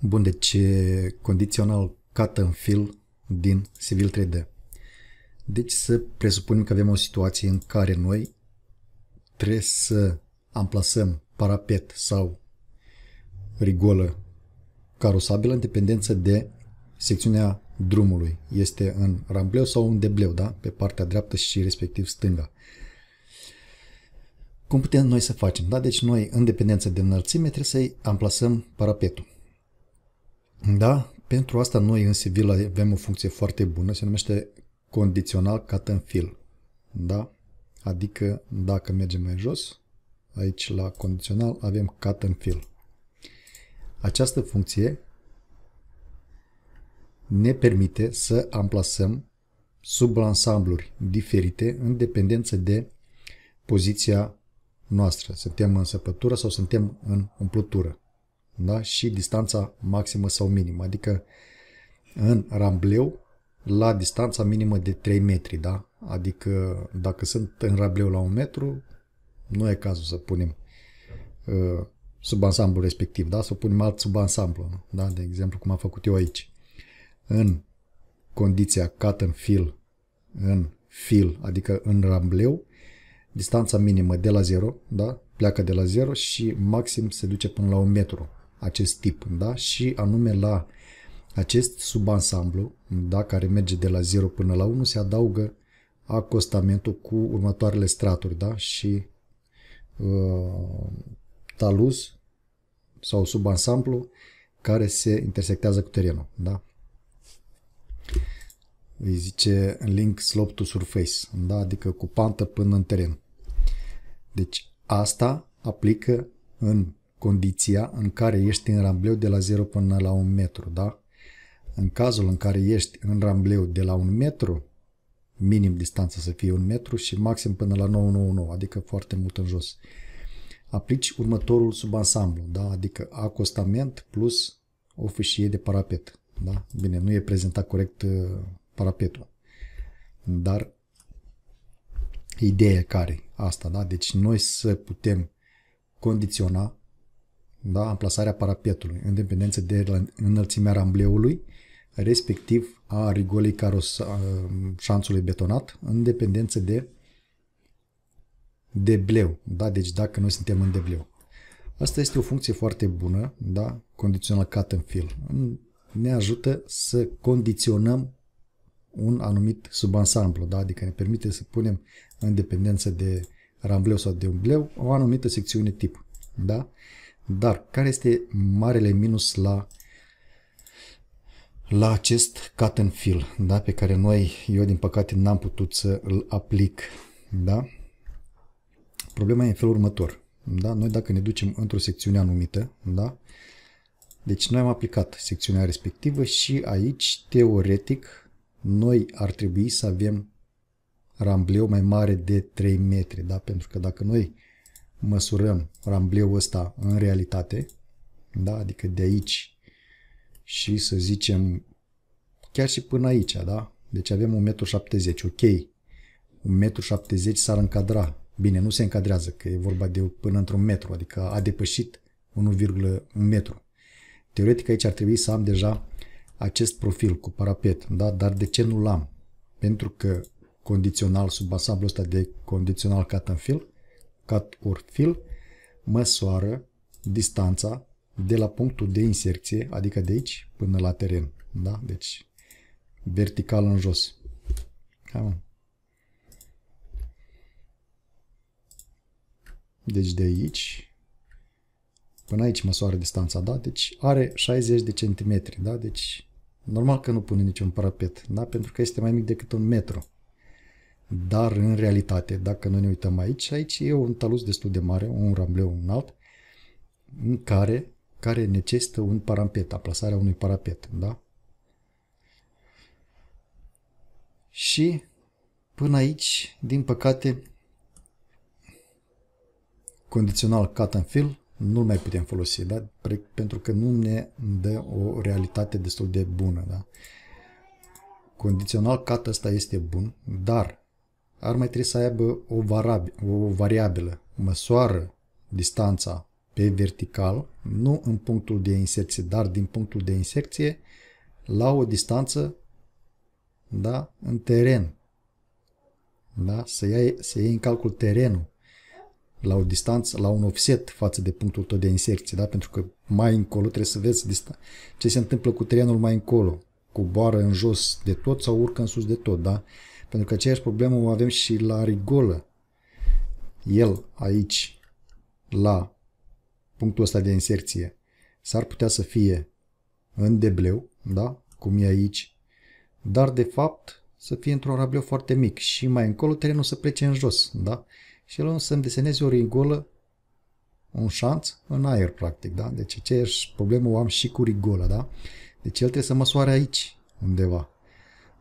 Bun, deci condițional cut în fill din Civil 3D. Deci să presupunem că avem o situație în care noi trebuie să amplasăm parapet sau rigolă carosabilă în dependență de secțiunea drumului. Este în rambleu sau în debleu, da? pe partea dreaptă și respectiv stânga. Cum putem noi să facem? Da? Deci noi, în dependență de înălțime, trebuie să-i amplasăm parapetul. Da? Pentru asta noi în civil avem o funcție foarte bună, se numește condițional catenfil. Da? Adică dacă mergem mai jos, aici la condițional avem catenfil. Această funcție ne permite să amplasăm subansambluri diferite în dependență de poziția noastră. Suntem în săpătură sau suntem în umplutură da? și distanța maximă sau minimă, adică în rambleu la distanța minimă de 3 metri, da? Adică dacă sunt în rambleu la 1 metru, nu e cazul să punem uh, ansamblu respectiv, da? Să punem alt sub ansamblu, da? De exemplu, cum am făcut eu aici. În condiția cut în fil, în fil, adică în rambleu, distanța minimă de la 0, da? Pleacă de la 0 și maxim se duce până la 1 metru acest tip, da? și anume la acest subansamblu, da? care merge de la 0 până la 1, se adaugă acostamentul cu următoarele straturi da? și uh, taluz sau subansamblu care se intersectează cu terenul. Da? Îi zice link slope to surface, da? adică cu pantă până în teren. Deci asta aplică în condiția în care ești în rambleu de la 0 până la 1 metru, da? În cazul în care ești în rambleu de la 1 metru, minim distanța să fie 1 metru și maxim până la 999, adică foarte mult în jos. Aplici următorul subansamblu, da? adică acostament plus o fâșie de parapet. Da? Bine, nu e prezentat corect uh, parapetul, dar ideea care asta, da? Deci noi să putem condiționa da, amplasarea parapetului, în dependență de înălțimea rambleului, respectiv a rigolei caros, a, șanțului betonat, în dependență de debleu, da, deci dacă noi suntem în debleu. Asta este o funcție foarte bună, da, condițional cut and fill. Ne ajută să condiționăm un anumit subansamblu, da? adică ne permite să punem în dependență de rambleu sau de umbleu o anumită secțiune tip. Da? Dar care este marele minus la, la acest cut and fill, da? pe care noi, eu din păcate, n-am putut să îl aplic. Da? Problema e în felul următor. Da? Noi dacă ne ducem într-o secțiune anumită, da? deci noi am aplicat secțiunea respectivă și aici, teoretic, noi ar trebui să avem rambleu mai mare de 3 metri, da? pentru că dacă noi măsurăm rambleul ăsta în realitate, da? adică de aici și să zicem chiar și până aici, da? Deci avem 1,70 m, ok. 1,70 m s-ar încadra. Bine, nu se încadrează, că e vorba de până într-un metru, adică a depășit 1,1 metru. Teoretic aici ar trebui să am deja acest profil cu parapet, da? dar de ce nu l-am? Pentru că condițional sub asablul ăsta de condițional cut and fill, catcorfil măsoară distanța de la punctul de inserție, adică de aici, până la teren. Da? Deci, vertical în jos. Hai, mă. Deci de aici până aici măsoară distanța, da? Deci are 60 de centimetri, da? Deci normal că nu pune niciun parapet, da? Pentru că este mai mic decât un metru. Dar, în realitate, dacă noi ne uităm aici, aici e un talus destul de mare, un rambleu înalt, în care, care necesită un parapet aplasarea unui parapet, da? Și până aici, din păcate, condițional cut and fill nu mai putem folosi, da? pentru că nu ne dă o realitate destul de bună. Da? Condițional cut ăsta este bun, dar ar mai trebui să aibă o, varab- o variabilă. Măsoară distanța pe vertical, nu în punctul de inserție, dar din punctul de inserție la o distanță da, în teren. Da? Să, iei, să iei în calcul terenul la o distanță, la un offset față de punctul tău de inserție, da? pentru că mai încolo trebuie să vezi ce se întâmplă cu terenul mai încolo. Coboară în jos de tot sau urcă în sus de tot. Da? Pentru că aceeași problemă o avem și la rigolă. El aici, la punctul ăsta de inserție, s-ar putea să fie în debleu, da? cum e aici, dar de fapt să fie într-un rableu foarte mic și mai încolo terenul să plece în jos, da? Și el o să-mi deseneze o rigolă, un șanț în aer, practic, da? Deci aceeași problemă o am și cu rigola, da? Deci el trebuie să măsoare aici, undeva,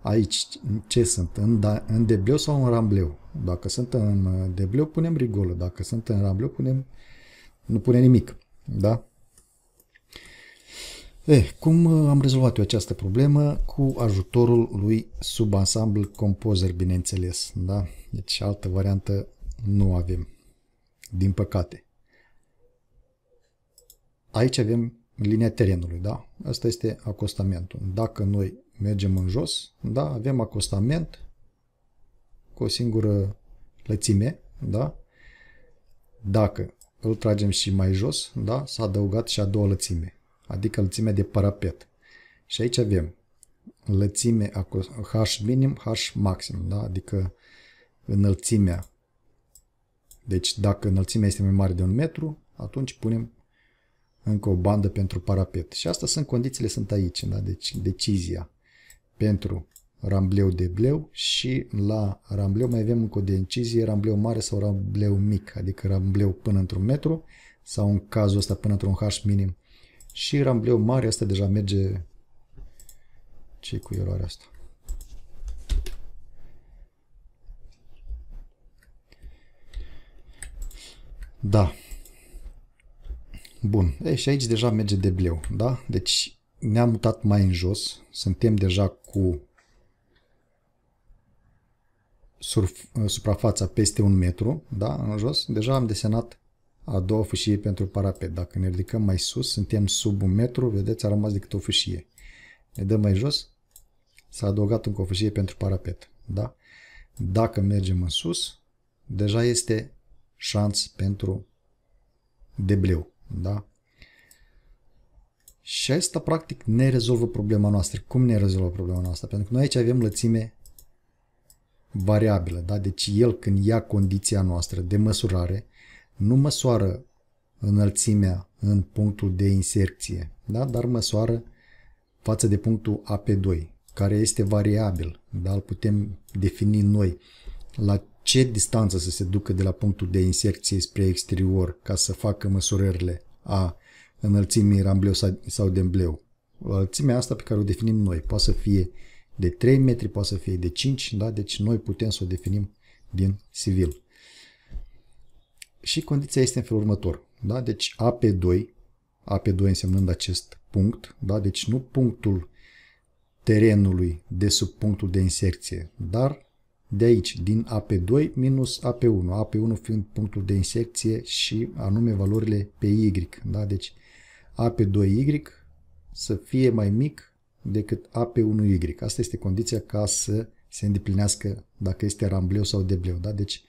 aici ce sunt, în, da, în debleu sau în rambleu. Dacă sunt în uh, debleu, punem rigolă. Dacă sunt în rambleu, punem, nu punem nimic. Da? Eh, cum uh, am rezolvat eu această problemă? Cu ajutorul lui subansambl composer, bineînțeles. Da? Deci altă variantă nu avem, din păcate. Aici avem linia terenului, da? Asta este acostamentul. Dacă noi mergem în jos, da, avem acostament cu o singură lățime, da? Dacă îl tragem și mai jos, da, s-a adăugat și a doua lățime, adică lățimea de parapet. Și aici avem lățime H minim, H maxim, da? adică înălțimea. Deci dacă înălțimea este mai mare de un metru, atunci punem încă o bandă pentru parapet. Și asta sunt condițiile, sunt aici, da? deci decizia pentru rambleu de bleu și la rambleu mai avem încă o decizie, rambleu mare sau rambleu mic, adică rambleu până într-un metru sau în cazul ăsta până într-un hash minim. Și rambleu mare, asta deja merge ce cu eroarea asta. Da. Bun. E, și aici deja merge de bleu, da? Deci ne-am mutat mai în jos, suntem deja cu surf, suprafața peste un metru, da, în jos, deja am desenat a doua fâșie pentru parapet. Dacă ne ridicăm mai sus, suntem sub un metru, vedeți, a rămas decât o fâșie. Ne dăm mai jos, s-a adăugat încă o fâșie pentru parapet, da? Dacă mergem în sus, deja este șans pentru debleu, da? Și asta, practic, ne rezolvă problema noastră. Cum ne rezolvă problema noastră? Pentru că noi aici avem lățime variabilă, da? Deci el când ia condiția noastră de măsurare, nu măsoară înălțimea în punctul de inserție, da? dar măsoară față de punctul AP2, care este variabil, da? îl putem defini noi la ce distanță să se ducă de la punctul de inserție spre exterior ca să facă măsurările a înălțimii Rambleu sau Dembleu. Înălțimea asta pe care o definim noi poate să fie de 3 metri, poate să fie de 5, da? deci noi putem să o definim din civil. Și condiția este în felul următor. Da? Deci AP2, AP2 însemnând acest punct, da? deci nu punctul terenului de sub punctul de inserție, dar de aici, din AP2 minus AP1, AP1 fiind punctul de inserție și anume valorile pe Y, da? deci a pe 2y să fie mai mic decât A pe 1y. Asta este condiția ca să se îndeplinească dacă este rambleu sau debleu. Da? Deci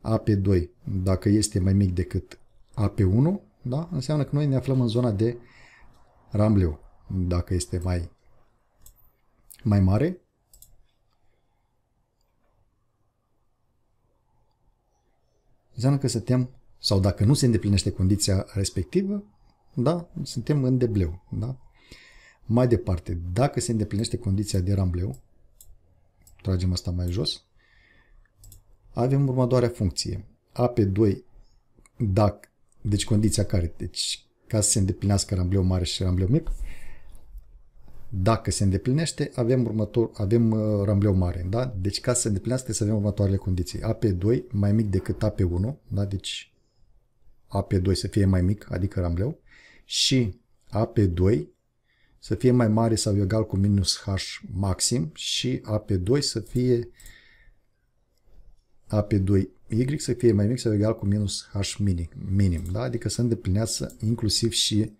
A pe 2, dacă este mai mic decât A pe 1, da? înseamnă că noi ne aflăm în zona de rambleu. Dacă este mai, mai mare, înseamnă că suntem, sau dacă nu se îndeplinește condiția respectivă, da? Suntem în debleu. Da? Mai departe, dacă se îndeplinește condiția de rambleu, tragem asta mai jos, avem următoarea funcție. A pe 2, dacă, deci condiția care, deci ca să se îndeplinească rambleu mare și rambleu mic, dacă se îndeplinește, avem, următor, avem uh, rambleu mare. Da? Deci ca să se îndeplinească să avem următoarele condiții. AP2 mai mic decât AP1, da? deci AP2 să fie mai mic, adică rambleu, și ap 2 să fie mai mare sau egal cu minus H maxim și ap 2 să fie ap 2 Y să fie mai mic sau egal cu minus H minim. minim da? Adică să îndeplinească inclusiv și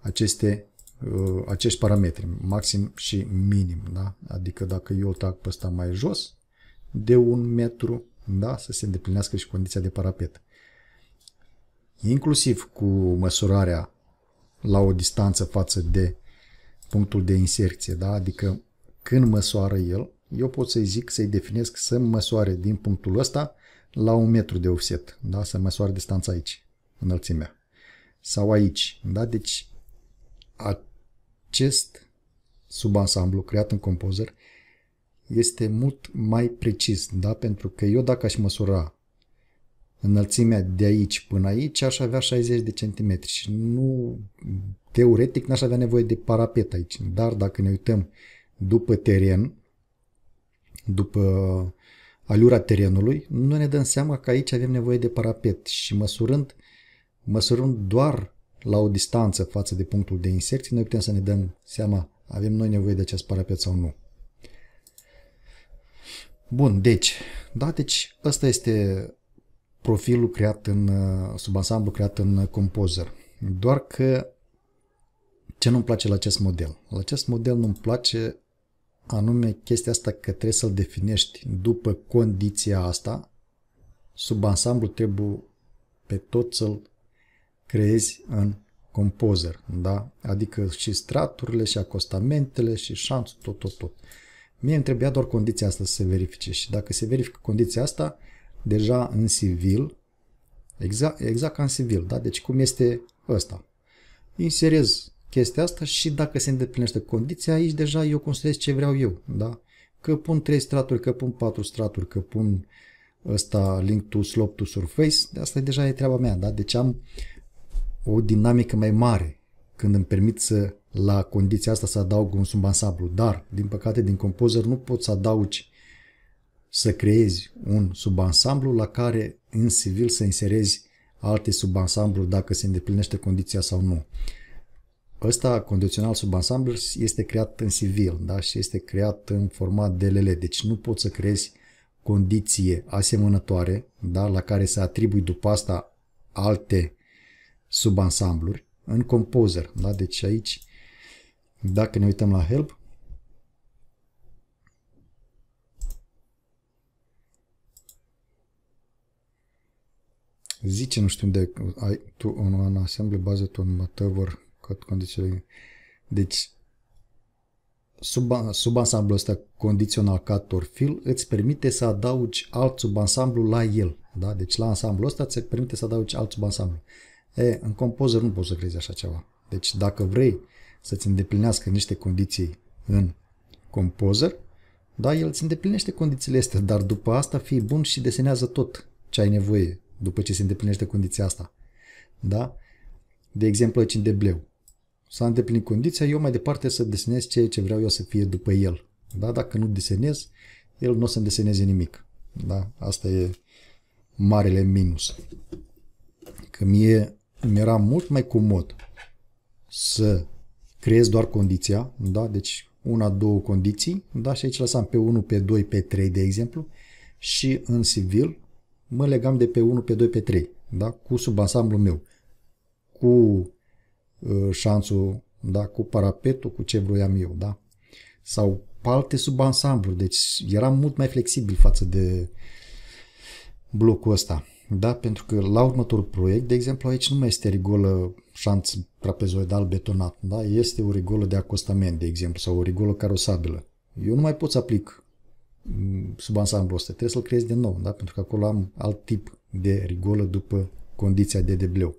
aceste, uh, acești parametri, maxim și minim. Da? Adică dacă eu trag pe ăsta mai jos de un metru, da? să se îndeplinească și condiția de parapet inclusiv cu măsurarea la o distanță față de punctul de inserție, da? adică când măsoară el, eu pot să-i zic, să-i definesc să măsoare din punctul ăsta la un metru de offset, da? să măsoare distanța aici, înălțimea, sau aici. Da? Deci acest subansamblu creat în composer este mult mai precis, da? pentru că eu dacă aș măsura înălțimea de aici până aici aș avea 60 de centimetri și nu, teoretic n-aș avea nevoie de parapet aici, dar dacă ne uităm după teren, după alura terenului, nu ne dăm seama că aici avem nevoie de parapet și măsurând, măsurând doar la o distanță față de punctul de inserție, noi putem să ne dăm seama avem noi nevoie de acest parapet sau nu. Bun, deci, da, deci ăsta este profilul creat în, sub ansamblu creat în Composer. Doar că ce nu-mi place la acest model? La acest model nu-mi place anume chestia asta că trebuie să-l definești după condiția asta, sub ansamblu trebuie pe tot să-l creezi în composer, da? Adică și straturile, și acostamentele, și șanțul, tot, tot, tot. Mie îmi trebuia doar condiția asta să se verifice și dacă se verifică condiția asta, deja în civil, exact, exact ca în civil, da? Deci cum este ăsta. Inserez chestia asta și dacă se îndeplinește condiția, aici deja eu construiesc ce vreau eu, da? Că pun 3 straturi, că pun 4 straturi, că pun ăsta link to slope to surface, de asta deja e treaba mea, da? Deci am o dinamică mai mare când îmi permit să la condiția asta să adaug un subansamblu, dar din păcate din composer nu poți să adaugi să creezi un subansamblu la care în civil să inserezi alte subansambluri dacă se îndeplinește condiția sau nu. Ăsta, condițional subansamblu, este creat în civil da? și este creat în format DLL, deci nu poți să creezi condiție asemănătoare da? la care să atribui după asta alte subansambluri în Composer. Da? Deci aici, dacă ne uităm la Help, zice, nu știu unde ai tu un, un assembly bază, tu un whatever, cât condițiile. Deci, sub, subansamblul ăsta condițional cator fill îți permite să adaugi alt subansamblu la el. Da? Deci la ansamblul ăsta îți permite să adaugi alt subansamblu. E, în compozer nu poți să crezi așa ceva. Deci dacă vrei să-ți îndeplinească niște condiții în compozer, da, el îți îndeplinește condițiile astea, dar după asta fii bun și desenează tot ce ai nevoie după ce se îndeplinește condiția asta. Da? De exemplu, aici în debleu. S-a îndeplinit condiția, eu mai departe să desenez ceea ce vreau eu să fie după el. Da? Dacă nu desenez, el nu o să-mi deseneze nimic. Da? Asta e marele minus. Că mie mi-era mult mai comod să creez doar condiția, da? deci una, două condiții, da? și aici lăsam pe 1, pe 2, pe 3, de exemplu, și în civil mă legam de pe 1, pe 2, pe 3, da? cu subansamblul meu, cu uh, șanțul, da? cu parapetul, cu ce vroiam eu, da? sau pe alte subansambluri, deci eram mult mai flexibil față de blocul ăsta. Da? Pentru că la următorul proiect, de exemplu, aici nu mai este rigolă șanț trapezoidal betonat, da? este o rigolă de acostament, de exemplu, sau o rigolă carosabilă. Eu nu mai pot să aplic sub ansamblul ăsta. Trebuie să-l creez din nou, da? pentru că acolo am alt tip de rigolă după condiția de debleu.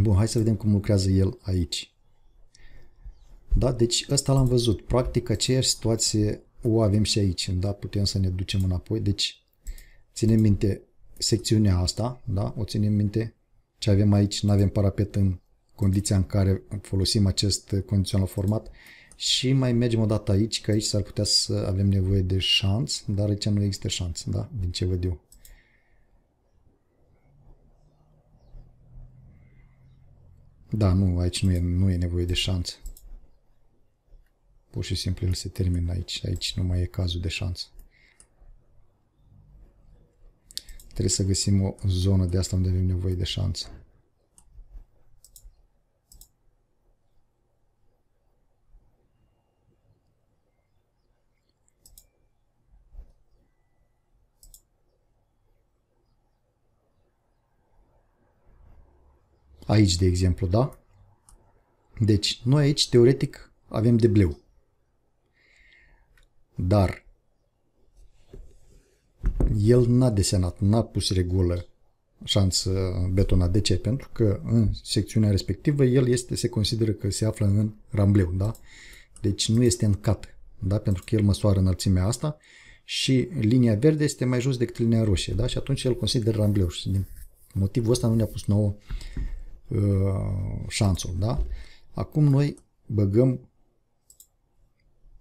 Bun, hai să vedem cum lucrează el aici. Da, deci ăsta l-am văzut. Practic aceeași situație o avem și aici. Da, putem să ne ducem înapoi. Deci ținem minte secțiunea asta, da, o ținem minte ce avem aici, nu avem parapet în condiția în care folosim acest condițional format și mai mergem o dată aici, că aici s-ar putea să avem nevoie de șanț, dar aici nu există șanț, da, din ce văd eu. Da, nu, aici nu e, nu e nevoie de șanț. Pur și simplu el se termină aici. Aici nu mai e cazul de șanț. Trebuie să găsim o zonă de asta unde avem nevoie de șanță. Aici, de exemplu, da? Deci, noi aici, teoretic, avem de bleu. Dar el n-a desenat, n-a pus regulă șansă betona. De ce? Pentru că în secțiunea respectivă el este, se consideră că se află în rambleu, da? Deci nu este în cat, da? Pentru că el măsoară înălțimea asta și linia verde este mai jos decât linia roșie, da? Și atunci el consideră rambleu și din motivul ăsta nu ne-a pus nouă Uh, șanțul, da? Acum noi băgăm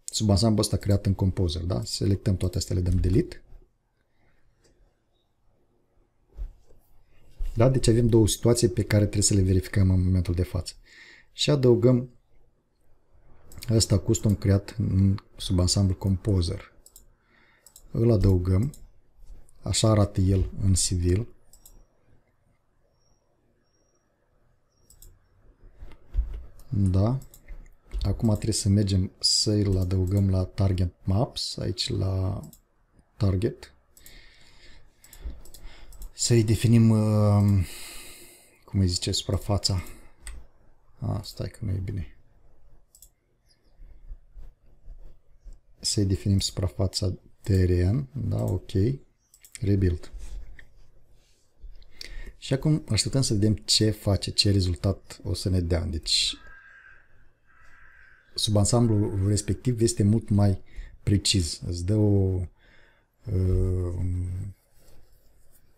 sub ansamblu ăsta creat în Composer, da? Selectăm toate astea, le dăm Delete. Da? Deci avem două situații pe care trebuie să le verificăm în momentul de față. Și adăugăm ăsta custom creat în sub ansamblu Composer. Îl adăugăm, așa arată el în civil. Da. Acum trebuie să mergem să-l adăugăm la Target Maps, aici la Target. Să-i definim, uh, cum îi zice, suprafața. Ah, stai că nu e bine. Să-i definim suprafața teren, da, ok. Rebuild. Și acum așteptăm să vedem ce face, ce rezultat o să ne dea. Deci sub ansamblul respectiv este mult mai precis. Îți dă o, uh,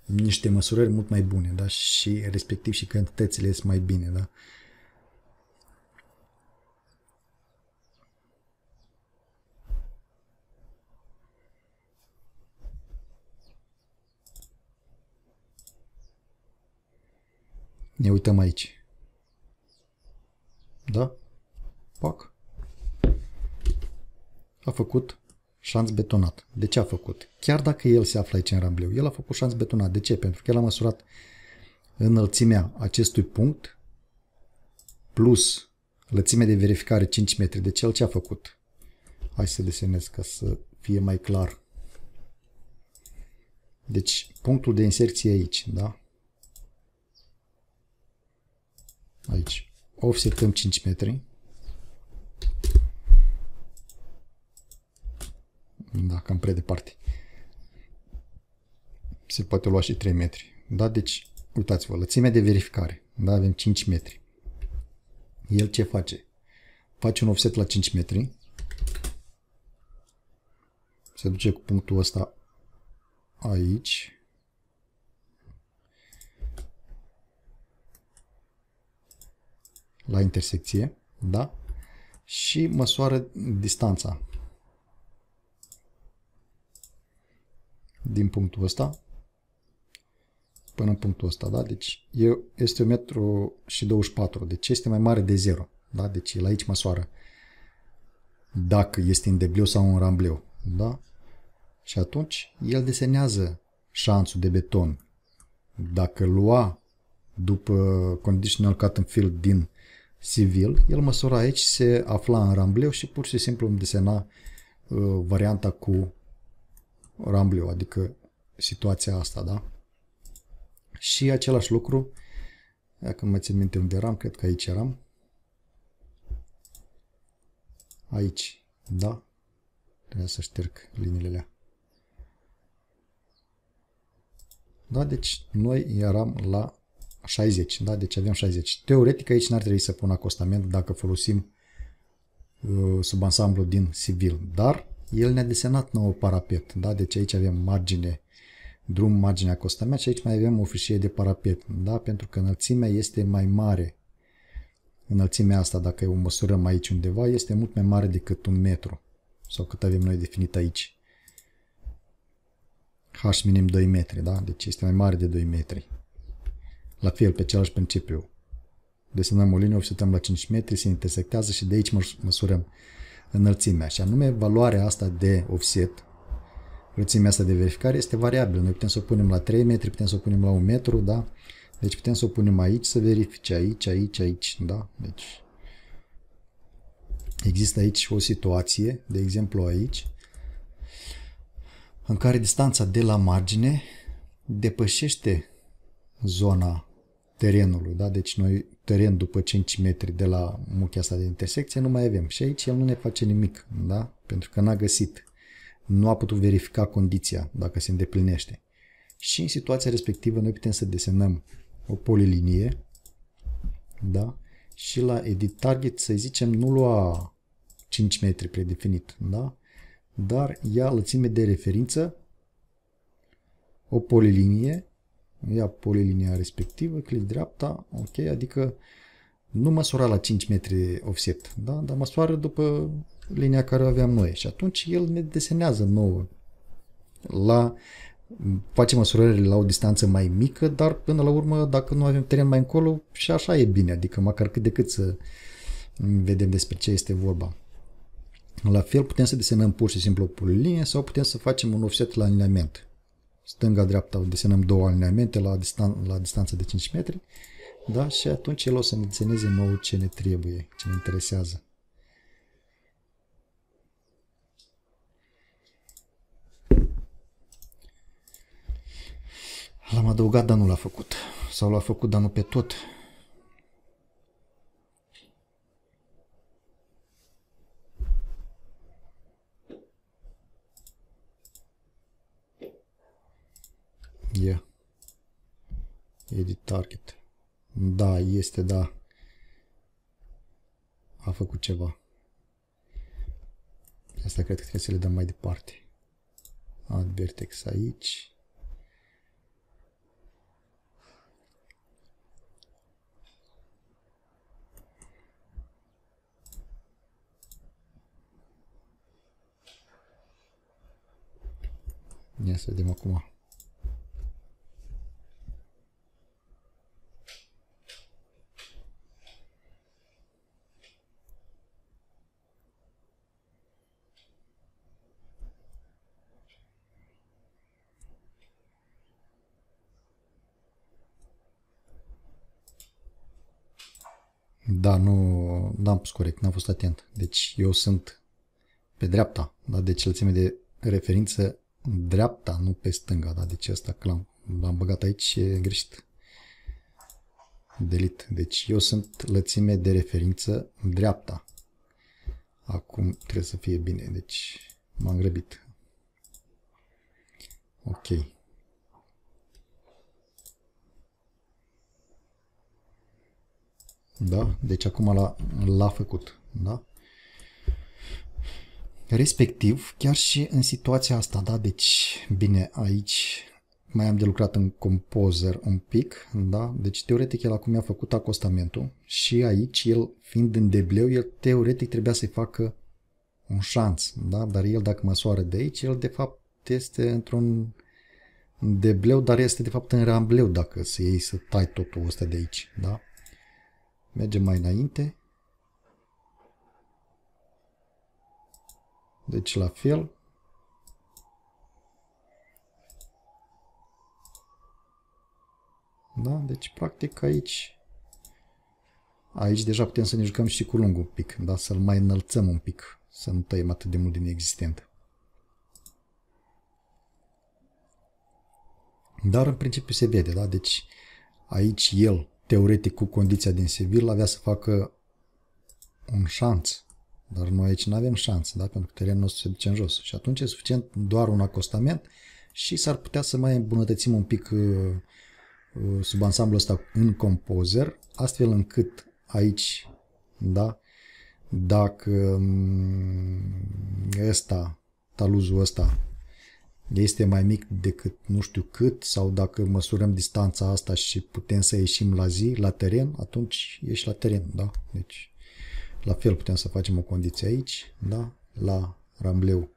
niște măsurări mult mai bune da? și respectiv și cantitățile sunt mai bine. Da? Ne uităm aici. Da? Pac a făcut șanț betonat. De ce a făcut? Chiar dacă el se află aici în rambleu, el a făcut șanț betonat. De ce? Pentru că el a măsurat înălțimea acestui punct plus lățimea de verificare 5 metri. De deci ce el ce a făcut? Hai să desenez ca să fie mai clar. Deci punctul de inserție aici, da? Aici. Offsetăm 5 metri. Da, cam prea departe. Se poate lua și 3 metri. Da, deci, uitați-vă, lățimea de verificare. Da, avem 5 metri. El ce face? Face un offset la 5 metri. Se duce cu punctul ăsta aici. La intersecție, da? Și măsoară distanța din punctul ăsta până în punctul ăsta, da? Deci este 1,24 m, deci este mai mare de 0, da? Deci el aici măsoară dacă este în debleu sau în rambleu, da? Și atunci el desenează șanțul de beton. Dacă lua după conditional and fill din civil, el măsura aici, se afla în rambleu și pur și simplu îmi desena uh, varianta cu rambliu, adică situația asta, da? Și același lucru, dacă mă țin minte unde eram, cred că aici eram. Aici, da? Trebuie să șterg liniile alea. Da, deci noi eram la 60, da? Deci avem 60. Teoretic aici n-ar trebui să pun acostament dacă folosim uh, sub ansamblu din civil, dar el ne-a desenat nou parapet, da? Deci aici avem margine, drum, marginea costa mea și aici mai avem o fișie de parapet, da? Pentru că înălțimea este mai mare. Înălțimea asta, dacă o măsurăm aici undeva, este mult mai mare decât un metru sau cât avem noi definit aici. H minim 2 metri, da? Deci este mai mare de 2 metri. La fel, pe același principiu. Desenăm o linie, o la 5 metri, se intersectează și de aici măsurăm înălțimea și anume valoarea asta de offset, înălțimea asta de verificare este variabilă. Noi putem să o punem la 3 metri, putem să o punem la 1 metru, da? Deci putem să o punem aici, să verifice aici, aici, aici, da? Deci există aici o situație, de exemplu aici, în care distanța de la margine depășește zona terenului, da? deci noi teren după 5 metri de la muchea asta de intersecție nu mai avem și aici el nu ne face nimic, da? pentru că n-a găsit, nu a putut verifica condiția dacă se îndeplinește. Și în situația respectivă noi putem să desenăm o polilinie da? și la edit target să zicem nu lua 5 metri predefinit, da? dar ia lățime de referință o polilinie Ia polilinia respectivă, clic dreapta, ok, adică nu măsura la 5 metri offset, da? dar măsoară după linia care o aveam noi și atunci el ne desenează nouă la face măsurările la o distanță mai mică, dar până la urmă, dacă nu avem teren mai încolo, și așa e bine, adică măcar cât de cât să vedem despre ce este vorba. La fel putem să desenăm pur și simplu o polilinie sau putem să facem un offset la alineament stânga-dreapta desenăm două alineamente la, distan- la distanță de 5 metri, da? și atunci el o să ne deseneze nou ce ne trebuie, ce ne interesează. L-am adăugat, dar nu l-a făcut. Sau l-a făcut, dar nu pe tot. E. Edit target. Da, este, da. A făcut ceva. Asta cred că trebuie să le dăm mai departe. Add vertex aici. Ia să vedem acum. pus corect, n-am fost atent. Deci eu sunt pe dreapta, da? deci lățime de referință dreapta, nu pe stânga, da? deci asta că l-am, l-am băgat aici e greșit. delit, Deci eu sunt lățime de referință dreapta. Acum trebuie să fie bine, deci m-am grăbit. Ok. Da? Deci acum l-a, l-a făcut. Da? Respectiv, chiar și în situația asta, da, deci, bine, aici mai am de lucrat în composer un pic, da? Deci teoretic el acum i-a făcut acostamentul și aici el, fiind în debleu, el teoretic trebuia să-i facă un șanț, da? Dar el dacă măsoară de aici, el de fapt este într-un debleu, dar este de fapt în rambleu dacă să iei să tai totul ăsta de aici, da? Mergem mai înainte. Deci la fel. Da? Deci practic aici aici deja putem să ne jucăm și cu lungul un pic, da? Să-l mai înălțăm un pic, să nu tăiem atât de mult din existent. Dar în principiu se vede, da? Deci aici el teoretic cu condiția din Sevilla avea să facă un șanț. Dar noi aici nu avem șanț, da? pentru că terenul nostru se duce în jos. Și atunci e suficient doar un acostament și s-ar putea să mai îmbunătățim un pic uh, uh, sub ansamblul ăsta în compozer, astfel încât aici, da, dacă mm, ăsta, taluzul ăsta este mai mic decât nu știu cât sau dacă măsurăm distanța asta și putem să ieșim la zi, la teren, atunci ești la teren, da? Deci la fel putem să facem o condiție aici, da? La rambleu.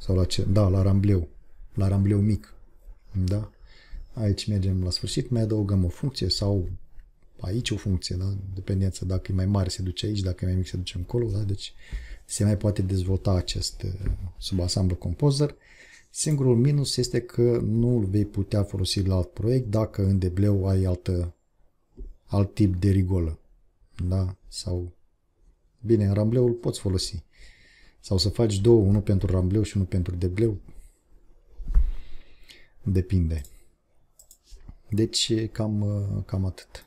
Sau la ce? Da, la rambleu. La rambleu mic. Da? Aici mergem la sfârșit, mai adăugăm o funcție sau aici o funcție, da? Dependență dacă e mai mare se duce aici, dacă e mai mic se duce încolo, da? Deci se mai poate dezvolta acest subasamblu composer. Singurul minus este că nu îl vei putea folosi la alt proiect dacă în debleu ai altă, alt tip de rigolă. Da? Sau... Bine, în rambleu îl poți folosi. Sau să faci două, unul pentru rambleu și unul pentru debleu. Depinde. Deci cam, uh, cam atât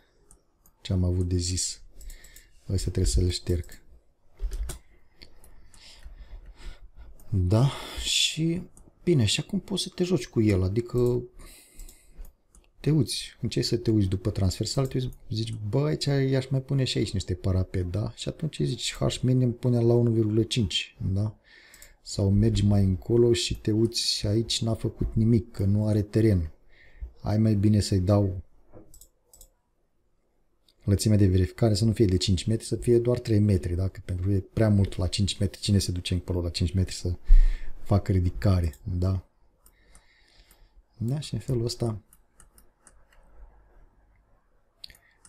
ce am avut de zis. Asta trebuie să le șterg. Da, și Bine, și acum poți să te joci cu el, adică te uiți, încerci să te uiți după transversal, te uiți, zici, bă, aici i-aș mai pune și aici niște parapet, da? Și atunci îi zici, H minim pune la 1,5, da? Sau mergi mai încolo și te uiți, aici n-a făcut nimic, că nu are teren. Ai mai bine să-i dau lățimea de verificare să nu fie de 5 metri, să fie doar 3 metri, dacă pentru că e prea mult la 5 metri, cine se duce încolo la 5 metri să fac ridicare, da? Da, și în felul ăsta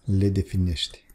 le definești.